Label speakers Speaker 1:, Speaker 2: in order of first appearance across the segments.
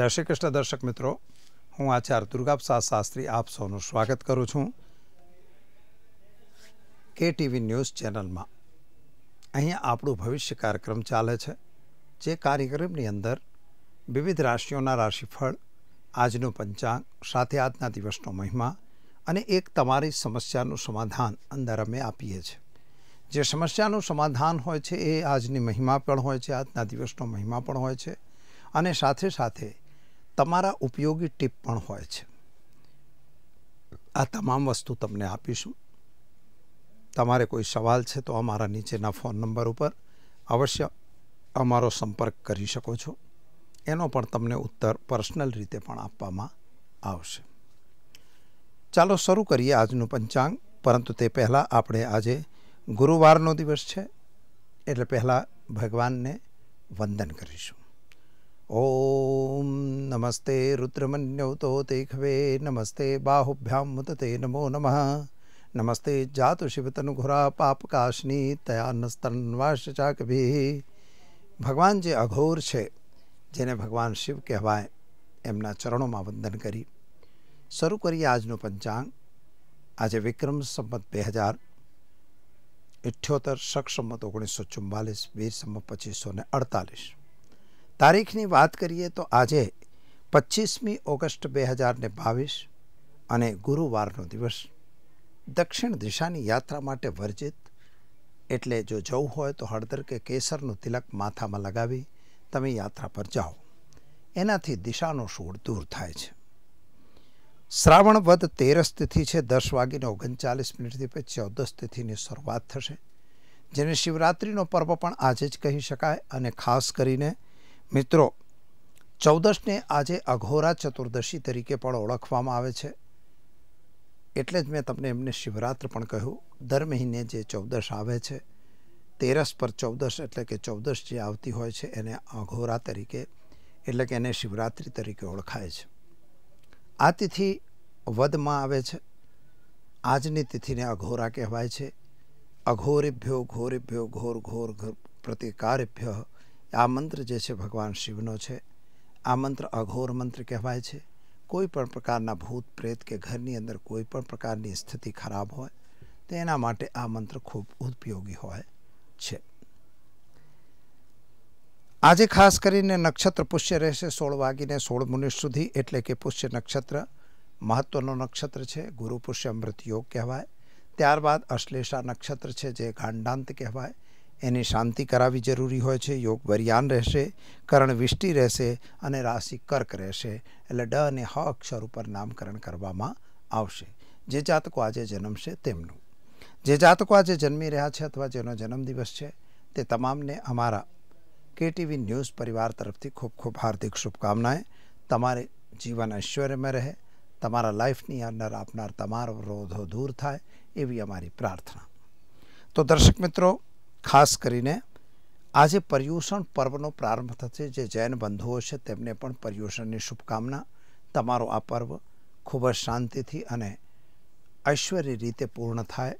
Speaker 1: જય શ્રી કૃષ્ણ દર્શક મિત્રો હું આચાર્ય દુર્ગાપ્રસાદ શાસ્ત્રી આપ સૌનું સ્વાગત કરું છું કે ટીવી ન્યૂઝ ચેનલમાં અહીંયા આપણું ભવિષ્ય કાર્યક્રમ ચાલે છે જે કાર્યક્રમની અંદર વિવિધ રાશિઓના રાશિફળ આજનું પંચાંગ સાથે આજના દિવસનો મહિમા અને એક તમારી સમસ્યાનું સમાધાન અંદર અમે આપીએ છીએ જે સમસ્યાનું સમાધાન હોય છે એ આજની મહિમા પણ હોય છે આજના દિવસનો મહિમા પણ હોય છે અને સાથે સાથે તમારા ઉપયોગી ટીપ પણ હોય છે આ તમામ વસ્તુ તમને આપીશું તમારે કોઈ સવાલ છે તો અમારા નીચેના ફોન નંબર ઉપર અવશ્ય અમારો સંપર્ક કરી શકો છો એનો પણ તમને ઉત્તર પર્સનલ રીતે પણ આપવામાં આવશે ચાલો શરૂ કરીએ આજનું પંચાંગ પરંતુ તે પહેલાં આપણે આજે ગુરુવારનો દિવસ છે એટલે પહેલાં ભગવાનને વંદન કરીશું ॐ नमस्ते रुद्रमन्यौतो तेखवे नमस्ते बाहुभ्यां मुदते नमो नमः नमस्ते जातु शिवतनुघुरा पापकाशनी તન્વાશ્ચાકભી ભગવાન જે અઘોર છે જેને ભગવાન શિવ કહેવાય એમના ચરણોમાં વંદન કરી શરૂ કરીએ આજનું પંચાંગ આજે વિક્રમ સંમત બે હજાર ઇઠ્યોતેર સક્ષમત ઓગણીસો ચુમ્માલીસ વીર સંમત પચીસો ને અડતાલીસ તારીખની વાત કરીએ તો આજે પચીસમી ઓગસ્ટ બે હજારને બાવીસ અને ગુરુવારનો દિવસ દક્ષિણ દિશાની યાત્રા માટે વર્જિત એટલે જો જવું હોય તો હળદર કે કેસરનું તિલક માથામાં લગાવી તમે યાત્રા પર જાઓ એનાથી દિશાનો સૂળ દૂર થાય છે શ્રાવણ વધ તેરસ તિથિ છે દસ વાગીને ઓગણચાલીસ મિનિટથી પછી ચૌદસ તિથિની શરૂઆત થશે જેને શિવરાત્રિનો પર્વ પણ આજે જ કહી શકાય અને ખાસ કરીને મિત્રો ચૌદસને આજે અઘોરા ચતુર્દશી તરીકે પણ ઓળખવામાં આવે છે એટલે જ મેં તમને એમને શિવરાત્ર પણ કહ્યું દર મહિને જે ચૌદશ આવે છે તેરસ પર ચૌદશ એટલે કે ચૌદશ જે આવતી હોય છે એને અઘોરા તરીકે એટલે કે એને શિવરાત્રિ તરીકે ઓળખાય છે આ તિથિ વધમાં આવે છે આજની તિથિને અઘોરા કહેવાય છે અઘોરીભ્યો ઘોરેભ્યો ઘોર ઘોર ઘોર પ્રતિકારેભ્ય આ મંત્ર જે છે ભગવાન શિવનો છે આ મંત્ર અઘોર મંત્ર કહેવાય છે કોઈ પણ પ્રકારના ભૂત પ્રેત કે ઘરની અંદર કોઈ પણ પ્રકારની સ્થિતિ ખરાબ હોય તો એના માટે આ મંત્ર ખૂબ ઉપયોગી હોય છે આજે ખાસ કરીને નક્ષત્ર પુષ્ય રહેશે સોળ વાગીને સોળ મિનિટ સુધી એટલે કે પુષ્ય નક્ષત્ર મહત્વનું નક્ષત્ર છે ગુરુ પુષ્ય અમૃત યોગ કહેવાય ત્યારબાદ અશ્લેષા નક્ષત્ર છે જે ગાંડાંત કહેવાય એની શાંતિ કરાવવી જરૂરી હોય છે યોગ વરિયાન રહેશે કરણ વિષ્ટિ રહેશે અને રાશિ કર્ક રહેશે એટલે ડ અને હ અક્ષર ઉપર નામકરણ કરવામાં આવશે જે જાતકો આજે જન્મશે તેમનું જે જાતકો આજે જન્મી રહ્યા છે અથવા જેનો જન્મદિવસ છે તે તમામને અમારા કેટીવી ન્યૂઝ પરિવાર તરફથી ખૂબ ખૂબ હાર્દિક શુભકામનાએ તમારે જીવન ઐશ્વર્યમાં રહે તમારા લાઈફની અંદર આપનાર તમારો રોધો દૂર થાય એવી અમારી પ્રાર્થના તો દર્શક મિત્રો ખાસ કરીને આજે પર્યુષણ પર્વનો પ્રારંભ થશે જે જૈન બંધુઓ છે તેમને પણ પર્યુષણની શુભકામના તમારો આ પર્વ ખૂબ જ શાંતિથી અને ઐશ્વર્ય રીતે પૂર્ણ થાય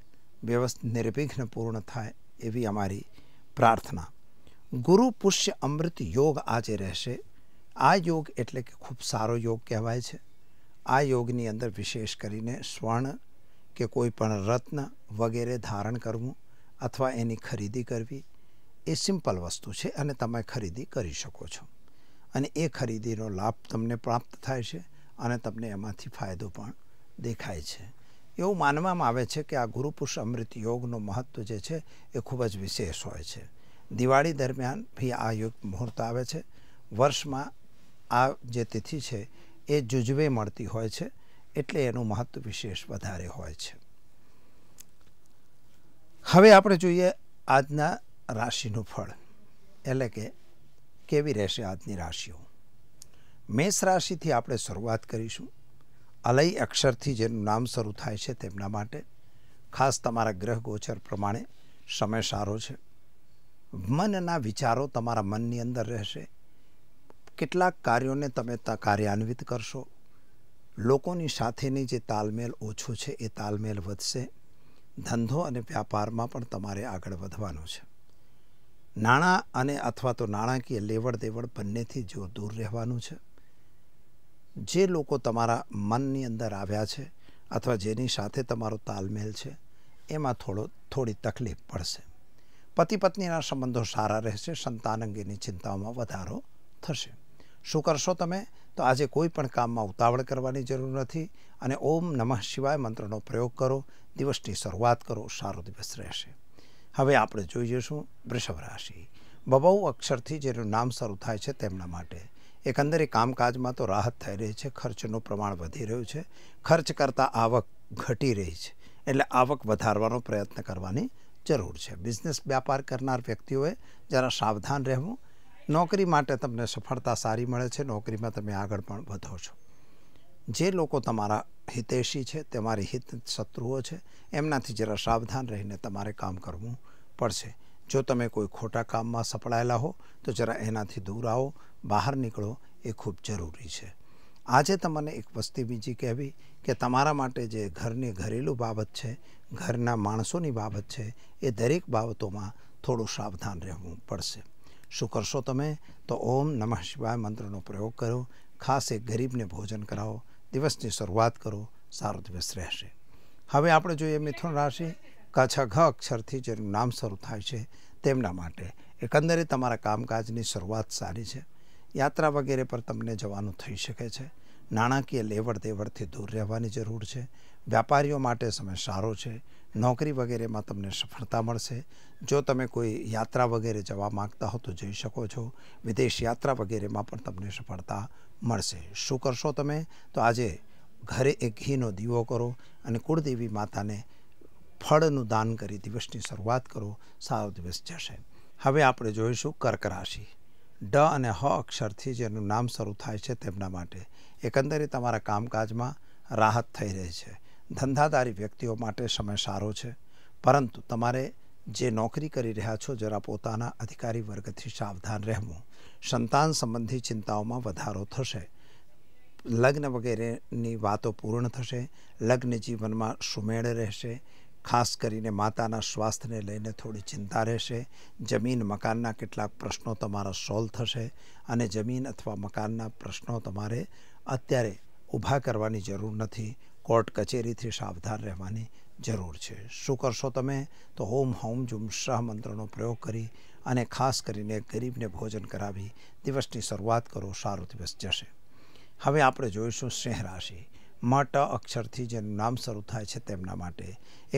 Speaker 1: વ્યવસ્થિત નિર્વિઘ્ન પૂર્ણ થાય એવી અમારી પ્રાર્થના ગુરુ પુષ્ય અમૃત યોગ આજે રહેશે આ યોગ એટલે કે ખૂબ સારો યોગ કહેવાય છે આ યોગની અંદર વિશેષ કરીને સ્વર્ણ કે કોઈ પણ રત્ન વગેરે ધારણ કરવું અથવા એની ખરીદી કરવી એ સિમ્પલ વસ્તુ છે અને તમે ખરીદી કરી શકો છો અને એ ખરીદીનો લાભ તમને પ્રાપ્ત થાય છે અને તમને એમાંથી ફાયદો પણ દેખાય છે એવું માનવામાં આવે છે કે આ ગુરુપુરુષ અમૃત યોગનું મહત્ત્વ જે છે એ ખૂબ જ વિશેષ હોય છે દિવાળી દરમિયાન ભી આ યુગ મુહૂર્ત આવે છે વર્ષમાં આ જે તિથિ છે એ જુજવે મળતી હોય છે એટલે એનું મહત્ત્વ વિશેષ વધારે હોય છે હવે આપણે જોઈએ આજના રાશિનું ફળ એટલે કે કેવી રહેશે આજની રાશિઓ મેષ રાશિથી આપણે શરૂઆત કરીશું અલય અક્ષરથી જેનું નામ શરૂ થાય છે તેમના માટે ખાસ તમારા ગ્રહ ગોચર પ્રમાણે સમય સારો છે મનના વિચારો તમારા મનની અંદર રહેશે કેટલાક કાર્યોને તમે કાર્યાન્વિત કરશો લોકોની સાથેની જે તાલમેલ ઓછો છે એ તાલમેલ વધશે ધંધો અને વ્યાપારમાં પણ તમારે આગળ વધવાનું છે નાણાં અને અથવા તો નાણાકીય લેવડ દેવડ બંનેથી જો દૂર રહેવાનું છે જે લોકો તમારા મનની અંદર આવ્યા છે અથવા જેની સાથે તમારો તાલમેલ છે એમાં થોડો થોડી તકલીફ પડશે પતિ પત્નીના સંબંધો સારા રહેશે સંતાન અંગેની ચિંતાઓમાં વધારો થશે શું કરશો તમે તો આજે કોઈ પણ કામમાં ઉતાવળ કરવાની જરૂર નથી અને ઓમ નમઃ શિવાય મંત્રનો પ્રયોગ કરો દિવસની શરૂઆત કરો સારો દિવસ રહેશે હવે આપણે જોઈ જઈશું વૃષભ રાશિ બબૌ અક્ષરથી જેનું નામ શરૂ થાય છે તેમના માટે એકંદરે કામકાજમાં તો રાહત થઈ રહી છે ખર્ચનું પ્રમાણ વધી રહ્યું છે ખર્ચ કરતાં આવક ઘટી રહી છે એટલે આવક વધારવાનો પ્રયત્ન કરવાની જરૂર છે બિઝનેસ વ્યાપાર કરનાર વ્યક્તિઓએ જરા સાવધાન રહેવું નોકરી માટે તમને સફળતા સારી મળે છે નોકરીમાં તમે આગળ પણ વધો છો જે લોકો તમારા હિતેશી છે તમારી હિત શત્રુઓ છે એમનાથી જરા સાવધાન રહીને તમારે કામ કરવું પડશે જો તમે કોઈ ખોટા કામમાં સપડાયેલા હો તો જરા એનાથી દૂર આવો બહાર નીકળો એ ખૂબ જરૂરી છે આજે તમને એક વસ્તી બીજી કહેવી કે તમારા માટે જે ઘરની ઘરેલું બાબત છે ઘરના માણસોની બાબત છે એ દરેક બાબતોમાં થોડું સાવધાન રહેવું પડશે શું કરશો તમે તો ઓમ નમઃ શિવાય મંત્રનો પ્રયોગ કરો ખાસ એક ગરીબને ભોજન કરાવો દિવસની શરૂઆત કરો સારો દિવસ રહેશે હવે આપણે જોઈએ મિથુન રાશિ કચ્છ ઘ અક્ષરથી જેનું નામ શરૂ થાય છે તેમના માટે એકંદરે તમારા કામકાજની શરૂઆત સારી છે યાત્રા વગેરે પર તમને જવાનું થઈ શકે છે નાણાકીય લેવડ દેવડથી દૂર રહેવાની જરૂર છે વ્યાપારીઓ માટે સમય સારો છે નોકરી વગેરેમાં તમને સફળતા મળશે જો તમે કોઈ યાત્રા વગેરે જવા માગતા હો તો જઈ શકો છો વિદેશ યાત્રા વગેરેમાં પણ તમને સફળતા મળશે શું કરશો તમે તો આજે ઘરે એક ઘીનો દીવો કરો અને કુળદેવી માતાને ફળનું દાન કરી દિવસની શરૂઆત કરો સારો દિવસ જશે હવે આપણે જોઈશું કર્ક રાશિ ડ અને હ અક્ષરથી જેનું નામ શરૂ થાય છે તેમના માટે એકંદરે તમારા કામકાજમાં રાહત થઈ રહી છે ધંધાદારી વ્યક્તિઓ માટે સમય સારો છે પરંતુ તમારે જે નોકરી કરી રહ્યા છો જરા પોતાના અધિકારી વર્ગથી સાવધાન રહેવું સંતાન સંબંધી ચિંતાઓમાં વધારો થશે લગ્ન વગેરેની વાતો પૂર્ણ થશે લગ્ન જીવનમાં સુમેળ રહેશે ખાસ કરીને માતાના સ્વાસ્થ્યને લઈને થોડી ચિંતા રહેશે જમીન મકાનના કેટલાક પ્રશ્નો તમારા સોલ્વ થશે અને જમીન અથવા મકાનના પ્રશ્નો તમારે અત્યારે ઊભા કરવાની જરૂર નથી કોર્ટ કચેરીથી સાવધાન રહેવાની જરૂર છે શું કરશો તમે તો હોમ હોમ જુમ શાહ મંત્રનો પ્રયોગ કરી અને ખાસ કરીને ગરીબને ભોજન કરાવી દિવસની શરૂઆત કરો સારો દિવસ જશે હવે આપણે જોઈશું સિંહ રાશિ મટ અક્ષરથી જેનું નામ શરૂ થાય છે તેમના માટે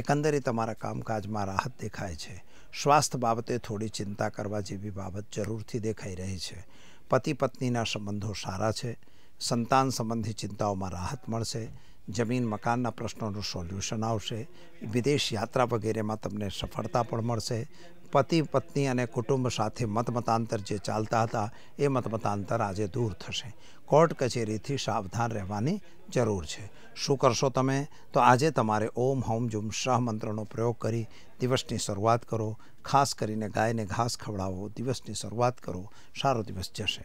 Speaker 1: એકંદરે તમારા કામકાજમાં રાહત દેખાય છે સ્વાસ્થ્ય બાબતે થોડી ચિંતા કરવા જેવી બાબત જરૂરથી દેખાઈ રહી છે પતિ પત્નીના સંબંધો સારા છે સંતાન સંબંધી ચિંતાઓમાં રાહત મળશે જમીન મકાનના પ્રશ્નોનું સોલ્યુશન આવશે વિદેશ યાત્રા વગેરેમાં તમને સફળતા પણ મળશે પતિ પત્ની અને કુટુંબ સાથે મતમતાંતર જે ચાલતા હતા એ મતમતાંતર આજે દૂર થશે કોર્ટ કચેરીથી સાવધાન રહેવાની જરૂર છે શું કરશો તમે તો આજે તમારે ઓમ હોમ જુમ શાહ મંત્રનો પ્રયોગ કરી દિવસની શરૂઆત કરો ખાસ કરીને ગાયને ઘાસ ખવડાવો દિવસની શરૂઆત કરો સારો દિવસ જશે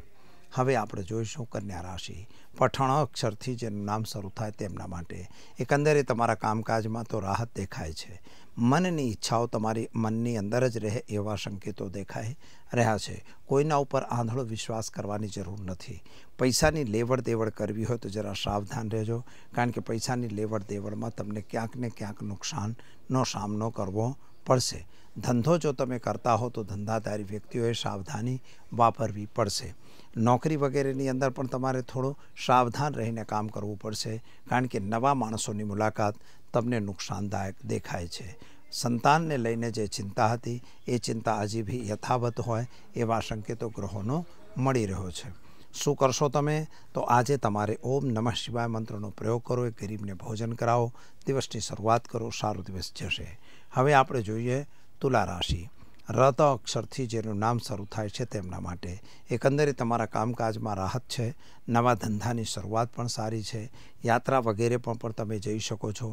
Speaker 1: હવે આપણે જોઈશું કન્યા રાશિ પઠણ અક્ષરથી જેનું નામ શરૂ થાય તેમના માટે એકંદરે તમારા કામકાજમાં તો રાહત દેખાય છે મનની ઈચ્છાઓ તમારી મનની અંદર જ રહે એવા સંકેતો દેખાય રહ્યા છે કોઈના ઉપર આંધળો વિશ્વાસ કરવાની જરૂર નથી પૈસાની લેવડ દેવડ કરવી હોય તો જરા સાવધાન રહેજો કારણ કે પૈસાની લેવડ દેવડમાં તમને ક્યાંક ને ક્યાંક નુકસાનનો સામનો કરવો પડશે ધંધો જો તમે કરતા હો તો ધંધાધારી વ્યક્તિઓએ સાવધાની વાપરવી પડશે નોકરી વગેરેની અંદર પણ તમારે થોડું સાવધાન રહીને કામ કરવું પડશે કારણ કે નવા માણસોની મુલાકાત તમને નુકસાનદાયક દેખાય છે સંતાનને લઈને જે ચિંતા હતી એ ચિંતા હજી બી યથાવત હોય એવા સંકેતો ગ્રહોનો મળી રહ્યો છે શું કરશો તમે તો આજે તમારે ઓમ નમઃ શિવાય મંત્રનો પ્રયોગ કરો એ ગરીબને ભોજન કરાવો દિવસની શરૂઆત કરો સારો દિવસ જશે હવે આપણે જોઈએ તુલા રાશિ રત અક્ષરથી જેનું નામ શરૂ થાય છે તેમના માટે એકંદરે તમારા કામકાજમાં રાહત છે નવા ધંધાની શરૂઆત પણ સારી છે યાત્રા વગેરે પણ પણ તમે જઈ શકો છો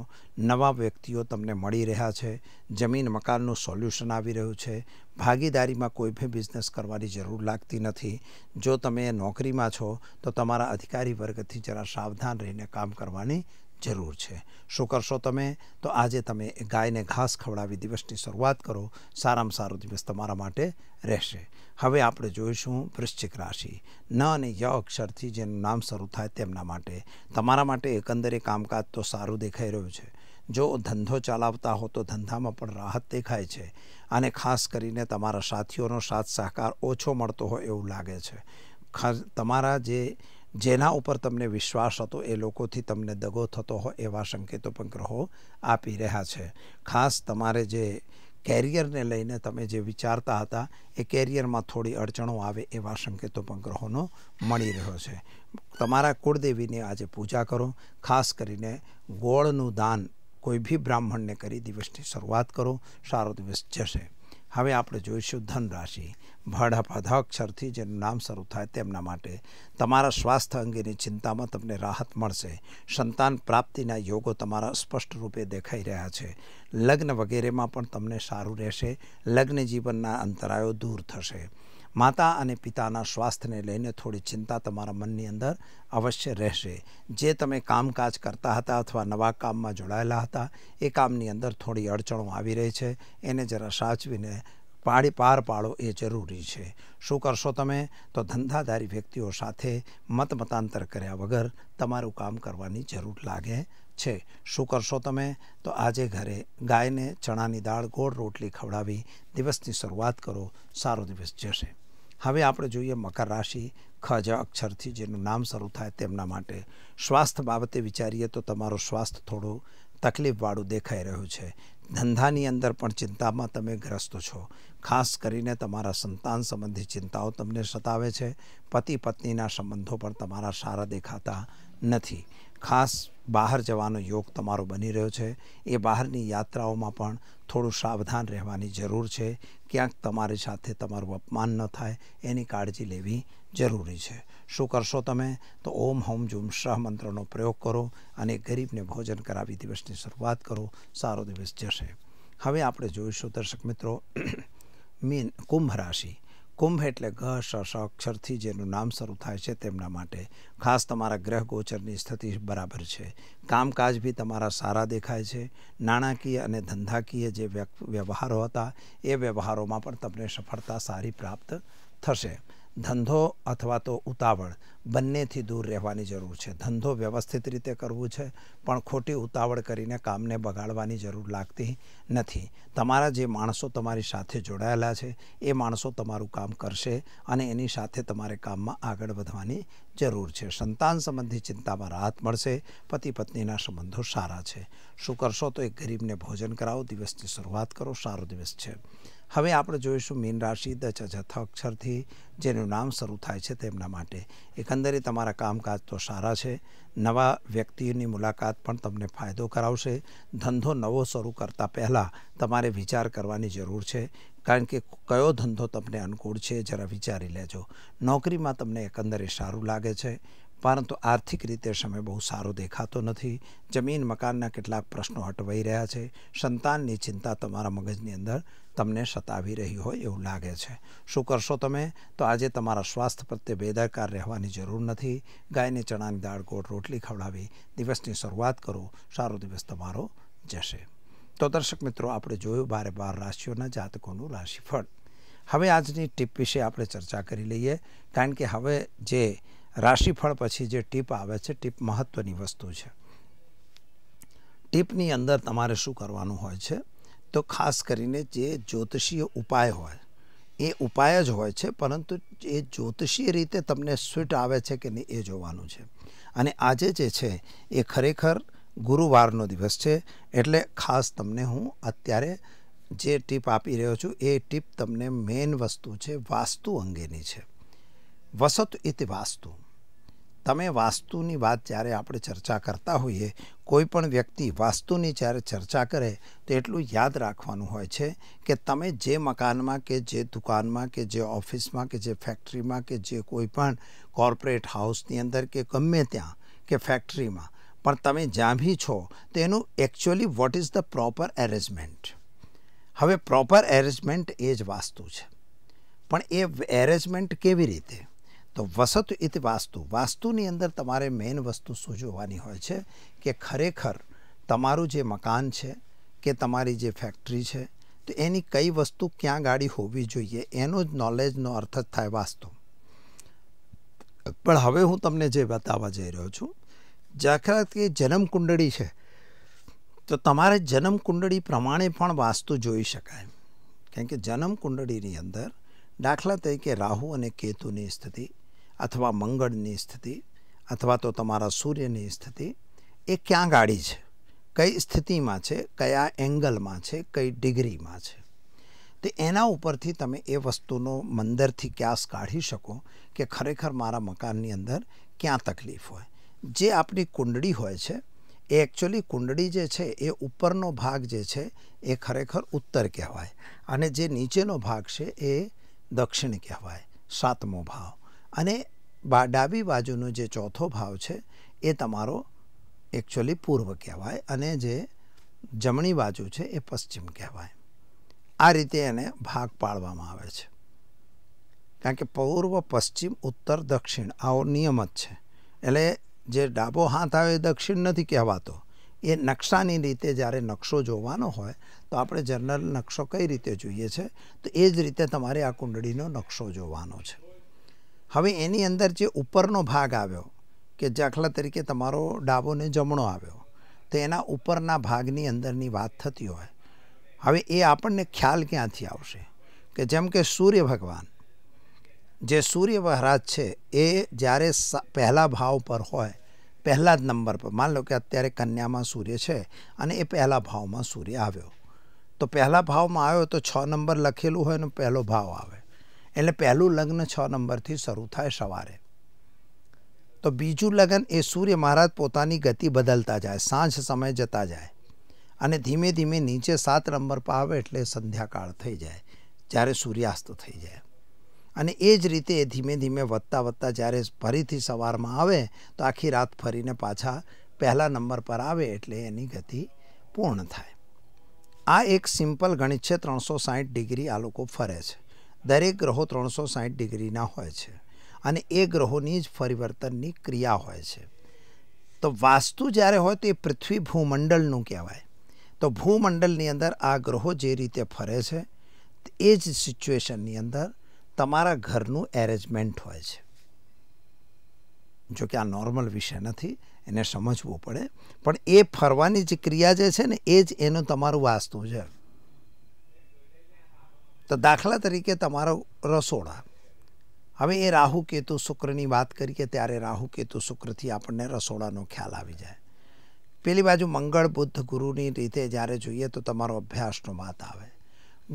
Speaker 1: નવા વ્યક્તિઓ તમને મળી રહ્યા છે જમીન મકાનનું સોલ્યુશન આવી રહ્યું છે ભાગીદારીમાં કોઈ પણ બિઝનેસ કરવાની જરૂર લાગતી નથી જો તમે નોકરીમાં છો તો તમારા અધિકારી વર્ગથી જરા સાવધાન રહીને કામ કરવાની જરૂર છે શું કરશો તમે તો આજે તમે ગાયને ઘાસ ખવડાવી દિવસની શરૂઆત કરો સારામાં સારો દિવસ તમારા માટે રહેશે હવે આપણે જોઈશું વૃશ્ચિક રાશિ ન અને ય અક્ષરથી જેનું નામ શરૂ થાય તેમના માટે તમારા માટે એકંદરે કામકાજ તો સારું દેખાઈ રહ્યું છે જો ધંધો ચલાવતા હો તો ધંધામાં પણ રાહત દેખાય છે અને ખાસ કરીને તમારા સાથીઓનો સાથ સહકાર ઓછો મળતો હોય એવું લાગે છે તમારા જે જેના ઉપર તમને વિશ્વાસ હતો એ લોકોથી તમને દગો થતો હોય એવા સંકેતો પણ ગ્રહો આપી રહ્યા છે ખાસ તમારે જે કેરિયરને લઈને તમે જે વિચારતા હતા એ કેરિયરમાં થોડી અડચણો આવે એવા સંકેતો પણ ગ્રહોનો મળી રહ્યો છે તમારા કુળદેવીની આજે પૂજા કરો ખાસ કરીને ગોળનું દાન કોઈ બી બ્રાહ્મણને કરી દિવસની શરૂઆત કરો સારો દિવસ જશે હવે આપણે જોઈશું ધનરાશિ અક્ષરથી જેનું નામ શરૂ થાય તેમના માટે તમારા સ્વાસ્થ્ય અંગેની ચિંતામાં તમને રાહત મળશે સંતાન પ્રાપ્તિના યોગો તમારા સ્પષ્ટ રૂપે દેખાઈ રહ્યા છે લગ્ન વગેરેમાં પણ તમને સારું રહેશે લગ્ન જીવનના અંતરાયો દૂર થશે માતા અને પિતાના સ્વાસ્થ્યને લઈને થોડી ચિંતા તમારા મનની અંદર અવશ્ય રહેશે જે તમે કામકાજ કરતા હતા અથવા નવા કામમાં જોડાયેલા હતા એ કામની અંદર થોડી અડચણો આવી રહી છે એને જરા સાચવીને પાડી પાર પાડો એ જરૂરી છે શું કરશો તમે તો ધંધાધારી વ્યક્તિઓ સાથે મત મતાંતર કર્યા વગર તમારું કામ કરવાની જરૂર લાગે છે શું કરશો તમે તો આજે ઘરે ગાયને ચણાની દાળ ગોળ રોટલી ખવડાવી દિવસની શરૂઆત કરો સારો દિવસ જશે હવે આપણે જોઈએ મકર રાશિ ખ જ અક્ષરથી જેનું નામ શરૂ થાય તેમના માટે સ્વાસ્થ્ય બાબતે વિચારીએ તો તમારું સ્વાસ્થ્ય થોડું તકલીફવાળું દેખાઈ રહ્યું છે ધંધાની અંદર પણ ચિંતામાં તમે ગ્રસ્ત છો ખાસ કરીને તમારા સંતાન સંબંધી ચિંતાઓ તમને સતાવે છે પતિ પત્નીના સંબંધો પણ તમારા સારા દેખાતા નથી ખાસ બહાર જવાનો યોગ તમારો બની રહ્યો છે એ બહારની યાત્રાઓમાં પણ થોડું સાવધાન રહેવાની જરૂર છે ક્યાંક તમારી સાથે તમારું અપમાન ન થાય એની કાળજી લેવી જરૂરી છે શું કરશો તમે તો ઓમ હોમ જુમ શાહ મંત્રનો પ્રયોગ કરો અને ગરીબને ભોજન કરાવી દિવસની શરૂઆત કરો સારો દિવસ જશે હવે આપણે જોઈશું દર્શક મિત્રો મીન કુંભ રાશિ કુંભ એટલે ઘ સ અક્ષરથી જેનું નામ શરૂ થાય છે તેમના માટે ખાસ તમારા ગ્રહ ગોચરની સ્થિતિ બરાબર છે કામકાજ બી તમારા સારા દેખાય છે નાણાકીય અને ધંધાકીય જે વ્યવહારો હતા એ વ્યવહારોમાં પણ તમને સફળતા સારી પ્રાપ્ત થશે ધંધો અથવા તો ઉતાવળ બંનેથી દૂર રહેવાની જરૂર છે ધંધો વ્યવસ્થિત રીતે કરવું છે પણ ખોટી ઉતાવળ કરીને કામને બગાડવાની જરૂર લાગતી નથી તમારા જે માણસો તમારી સાથે જોડાયેલા છે એ માણસો તમારું કામ કરશે અને એની સાથે તમારે કામમાં આગળ વધવાની જરૂર છે સંતાન સંબંધી ચિંતામાં રાહત મળશે પતિ પત્નીના સંબંધો સારા છે શું કરશો તો એક ગરીબને ભોજન કરાવો દિવસની શરૂઆત કરો સારો દિવસ છે હવે આપણે જોઈશું મીન રાશિ દ છઠ્ઠ અક્ષરથી જેનું નામ શરૂ થાય છે તેમના માટે એકંદરે તમારા કામકાજ તો સારા છે નવા વ્યક્તિની મુલાકાત પણ તમને ફાયદો કરાવશે ધંધો નવો શરૂ કરતા પહેલાં તમારે વિચાર કરવાની જરૂર છે કારણ કે કયો ધંધો તમને અનુકૂળ છે જરા વિચારી લેજો નોકરીમાં તમને એકંદરે સારું લાગે છે પરંતુ આર્થિક રીતે સમય બહુ સારો દેખાતો નથી જમીન મકાનના કેટલાક પ્રશ્નો હટવાઈ રહ્યા છે સંતાનની ચિંતા તમારા મગજની અંદર તમને સતાવી રહી હોય એવું લાગે છે શું કરશો તમે તો આજે તમારા સ્વાસ્થ્ય પ્રત્યે બેદરકાર રહેવાની જરૂર નથી ગાયને ચણાની દાળ ગોળ રોટલી ખવડાવી દિવસની શરૂઆત કરો સારો દિવસ તમારો જશે તો દર્શક મિત્રો આપણે જોયું બારે બાર રાશિઓના જાતકોનું રાશિફળ હવે આજની ટીપ વિશે આપણે ચર્ચા કરી લઈએ કારણ કે હવે જે રાશિફળ પછી જે ટીપ આવે છે ટીપ મહત્ત્વની વસ્તુ છે ટીપની અંદર તમારે શું કરવાનું હોય છે તો ખાસ કરીને જે જ્યોતિષીય ઉપાય હોય એ ઉપાય જ હોય છે પરંતુ એ જ્યોતિષીય રીતે તમને સ્વીટ આવે છે કે નહીં એ જોવાનું છે અને આજે જે છે એ ખરેખર ગુરુવારનો દિવસ છે એટલે ખાસ તમને હું અત્યારે જે ટીપ આપી રહ્યો છું એ ટીપ તમને મેઇન વસ્તુ છે વાસ્તુ અંગેની છે વસત ઇતિ વાસ્તુ તમે વાસ્તુની વાત જ્યારે આપણે ચર્ચા કરતા હોઈએ કોઈ પણ વ્યક્તિ વાસ્તુની જ્યારે ચર્ચા કરે તો એટલું યાદ રાખવાનું હોય છે કે તમે જે મકાનમાં કે જે દુકાનમાં કે જે ઓફિસમાં કે જે ફેક્ટરીમાં કે જે કોઈ પણ કોર્પોરેટ હાઉસની અંદર કે ગમે ત્યાં કે ફેક્ટરીમાં પણ તમે જ્યાં બી છો તો એનું actually what is the proper arrangement હવે પ્રોપર એરેન્જમેન્ટ એ જ વાસ્તુ છે પણ એ એરેન્જમેન્ટ કેવી રીતે તો વસત ઇત વાસ્તુ વાસ્તુની અંદર તમારે મેઇન વસ્તુ શું જોવાની હોય છે કે ખરેખર તમારું જે મકાન છે કે તમારી જે ફેક્ટરી છે તો એની કઈ વસ્તુ ક્યાં ગાડી હોવી જોઈએ એનો જ નોલેજનો અર્થ જ થાય વાસ્તુ પણ હવે હું તમને જે બતાવવા જઈ રહ્યો છું જાખરાત કે જન્મ કુંડળી છે તો તમારે જન્મ કુંડળી પ્રમાણે પણ વાસ્તુ જોઈ શકાય કેમ કે જન્મ કુંડળીની અંદર દાખલા તરીકે રાહુ અને કેતુની સ્થિતિ અથવા મંગળની સ્થિતિ અથવા તો તમારા સૂર્યની સ્થિતિ એ ક્યાં ગાડી છે કઈ સ્થિતિમાં છે કયા એંગલમાં છે કઈ ડિગ્રીમાં છે તો એના ઉપરથી તમે એ વસ્તુનો મંદરથી ક્યાસ કાઢી શકો કે ખરેખર મારા મકાનની અંદર ક્યાં તકલીફ હોય જે આપણી કુંડળી હોય છે એ એકચ્યુઅલી કુંડળી જે છે એ ઉપરનો ભાગ જે છે એ ખરેખર ઉત્તર કહેવાય અને જે નીચેનો ભાગ છે એ દક્ષિણ કહેવાય સાતમો ભાવ અને ડાબી બાજુનો જે ચોથો ભાવ છે એ તમારો એકચ્યુઅલી પૂર્વ કહેવાય અને જે જમણી બાજુ છે એ પશ્ચિમ કહેવાય આ રીતે એને ભાગ પાડવામાં આવે છે કારણ કે પૂર્વ પશ્ચિમ ઉત્તર દક્ષિણ આવો નિયમ જ છે એટલે જે ડાબો હાથ આવે એ દક્ષિણ નથી કહેવાતો એ નકશાની રીતે જ્યારે નકશો જોવાનો હોય તો આપણે જનરલ નકશો કઈ રીતે જોઈએ છે તો એ જ રીતે તમારે આ કુંડળીનો નકશો જોવાનો છે હવે એની અંદર જે ઉપરનો ભાગ આવ્યો કે દાખલા તરીકે તમારો ડાબો ને જમણો આવ્યો તો એના ઉપરના ભાગની અંદરની વાત થતી હોય હવે એ આપણને ખ્યાલ ક્યાંથી આવશે કે જેમ કે સૂર્ય ભગવાન જે સૂર્ય મહારાજ છે એ જ્યારે પહેલા ભાવ પર હોય પહેલા જ નંબર પર માન લો કે અત્યારે કન્યામાં સૂર્ય છે અને એ પહેલા ભાવમાં સૂર્ય આવ્યો તો પહેલા ભાવમાં આવ્યો તો છ નંબર લખેલું હોય અને પહેલો ભાવ આવે એટલે પહેલું લગ્ન છ નંબરથી શરૂ થાય સવારે તો બીજું લગ્ન એ સૂર્ય મહારાજ પોતાની ગતિ બદલતા જાય સાંજ સમય જતા જાય અને ધીમે ધીમે નીચે સાત નંબર પર આવે એટલે સંધ્યાકાળ થઈ જાય જ્યારે સૂર્યાસ્ત થઈ જાય અને એ જ રીતે એ ધીમે ધીમે વધતા વધતા જ્યારે ફરીથી સવારમાં આવે તો આખી રાત ફરીને પાછા પહેલા નંબર પર આવે એટલે એની ગતિ પૂર્ણ થાય આ એક સિમ્પલ ગણિત છે ત્રણસો સાઠ ડિગ્રી આ લોકો ફરે છે દરેક ગ્રહો ત્રણસો સાઠ ડિગ્રીના હોય છે અને એ ગ્રહોની જ પરિવર્તનની ક્રિયા હોય છે તો વાસ્તુ જ્યારે હોય તો એ પૃથ્વી ભૂમંડળનું કહેવાય તો ભૂમંડળની અંદર આ ગ્રહો જે રીતે ફરે છે એ જ સિચ્યુએશનની અંદર તમારા ઘરનું એરેન્જમેન્ટ હોય છે જોકે આ નોર્મલ વિષય નથી એને સમજવું પડે પણ એ ફરવાની જે ક્રિયા જે છે ને એ જ એનું તમારું વાસ્તુ છે તો દાખલા તરીકે તમારો રસોડા હવે એ રાહુ કેતુ શુક્રની વાત કરીએ ત્યારે રાહુ કેતુ શુક્રથી આપણને રસોડાનો ખ્યાલ આવી જાય પેલી બાજુ મંગળ બુદ્ધ ગુરુની રીતે જ્યારે જોઈએ તો તમારો અભ્યાસનો વાત આવે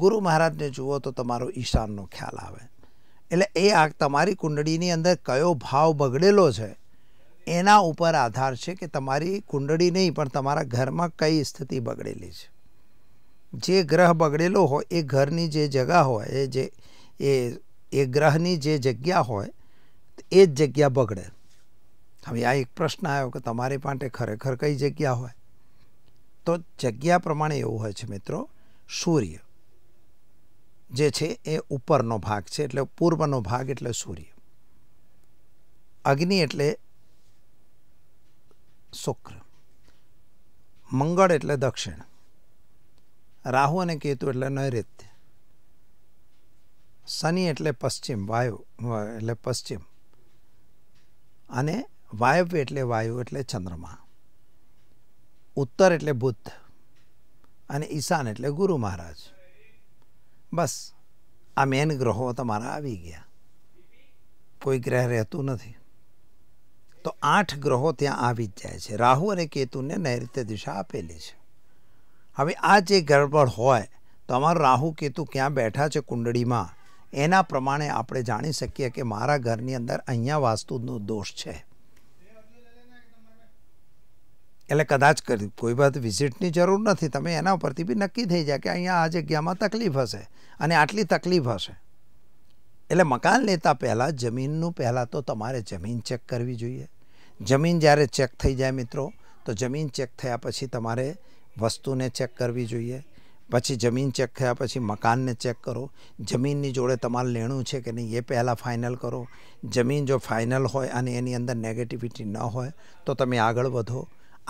Speaker 1: ગુરુ મહારાજને જુઓ તો તમારો ઈશાનનો ખ્યાલ આવે એટલે એ આ તમારી કુંડળીની અંદર કયો ભાવ બગડેલો છે એના ઉપર આધાર છે કે તમારી કુંડળી નહીં પણ તમારા ઘરમાં કઈ સ્થિતિ બગડેલી છે જે ગ્રહ બગડેલો હોય એ ઘરની જે જગા હોય એ જે એ એ ગ્રહની જે જગ્યા હોય એ જ જગ્યા બગડે હવે આ એક પ્રશ્ન આવ્યો કે તમારી પાસે ખરેખર કઈ જગ્યા હોય તો જગ્યા પ્રમાણે એવું હોય છે મિત્રો સૂર્ય જે છે એ ઉપરનો ભાગ છે એટલે પૂર્વનો ભાગ એટલે સૂર્ય અગ્નિ એટલે શુક્ર મંગળ એટલે દક્ષિણ રાહુ અને કેતુ એટલે નૈઋત્ય શનિ એટલે પશ્ચિમ વાયુ એટલે પશ્ચિમ અને વાયવ્ય એટલે વાયુ એટલે ચંદ્રમા ઉત્તર એટલે બુદ્ધ અને ઈશાન એટલે ગુરુ મહારાજ બસ આ મેન ગ્રહો તમારા આવી ગયા કોઈ ગ્રહ રહેતું નથી તો આઠ ગ્રહો ત્યાં આવી જ જાય છે રાહુ અને કેતુને નૈઋત્ય દિશા આપેલી છે હવે આ જે ગરબડ હોય તમારો રાહુ કેતુ ક્યાં બેઠા છે કુંડળીમાં એના પ્રમાણે આપણે જાણી શકીએ કે મારા ઘરની અંદર અહીંયા વાસ્તુનો દોષ છે એટલે કદાચ કોઈ વાત વિઝિટની જરૂર નથી તમે એના ઉપરથી બી નક્કી થઈ જાય કે અહીંયા આ જગ્યામાં તકલીફ હશે અને આટલી તકલીફ હશે એટલે મકાન લેતા પહેલાં જમીનનું પહેલાં તો તમારે જમીન ચેક કરવી જોઈએ જમીન જ્યારે ચેક થઈ જાય મિત્રો તો જમીન ચેક થયા પછી તમારે વસ્તુને ચેક કરવી જોઈએ પછી જમીન ચેક થયા પછી મકાનને ચેક કરો જમીનની જોડે તમારે લેણું છે કે નહીં એ પહેલાં ફાઇનલ કરો જમીન જો ફાઇનલ હોય અને એની અંદર નેગેટિવિટી ન હોય તો તમે આગળ વધો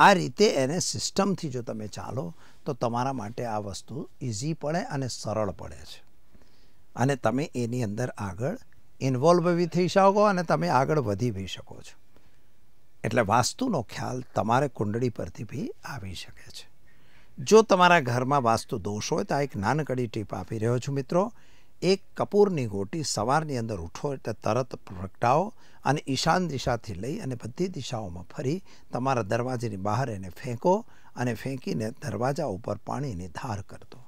Speaker 1: આ રીતે એને સિસ્ટમથી જો તમે ચાલો તો તમારા માટે આ વસ્તુ ઇઝી પડે અને સરળ પડે છે અને તમે એની અંદર આગળ ઇન્વોલ્વ બી થઈ શકો અને તમે આગળ વધી બી શકો છો એટલે વાસ્તુનો ખ્યાલ તમારે કુંડળી પરથી બી આવી શકે છે જો તમારા ઘરમાં વાસ્તુ દોષ હોય તો આ એક નાનકડી ટીપ આપી રહ્યો છું મિત્રો એક કપૂરની ગોટી સવારની અંદર ઉઠો એટલે તરત પ્રગટાવો અને ઈશાન દિશાથી લઈ અને બધી દિશાઓમાં ફરી તમારા દરવાજાની બહાર એને ફેંકો અને ફેંકીને દરવાજા ઉપર પાણીની ધાર કરતો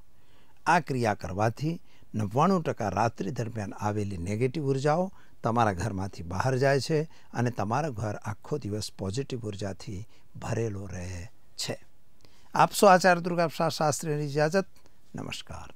Speaker 1: આ ક્રિયા કરવાથી નવ્વાણું ટકા રાત્રિ દરમિયાન આવેલી નેગેટિવ ઉર્જાઓ તમારા ઘરમાંથી બહાર જાય છે અને તમારું ઘર આખો દિવસ પોઝિટિવ ઉર્જાથી ભરેલો રહે છે આપશો આચાર્ય દુર્ગા શાસ્ત્રીની ઇજાજત નમસ્કાર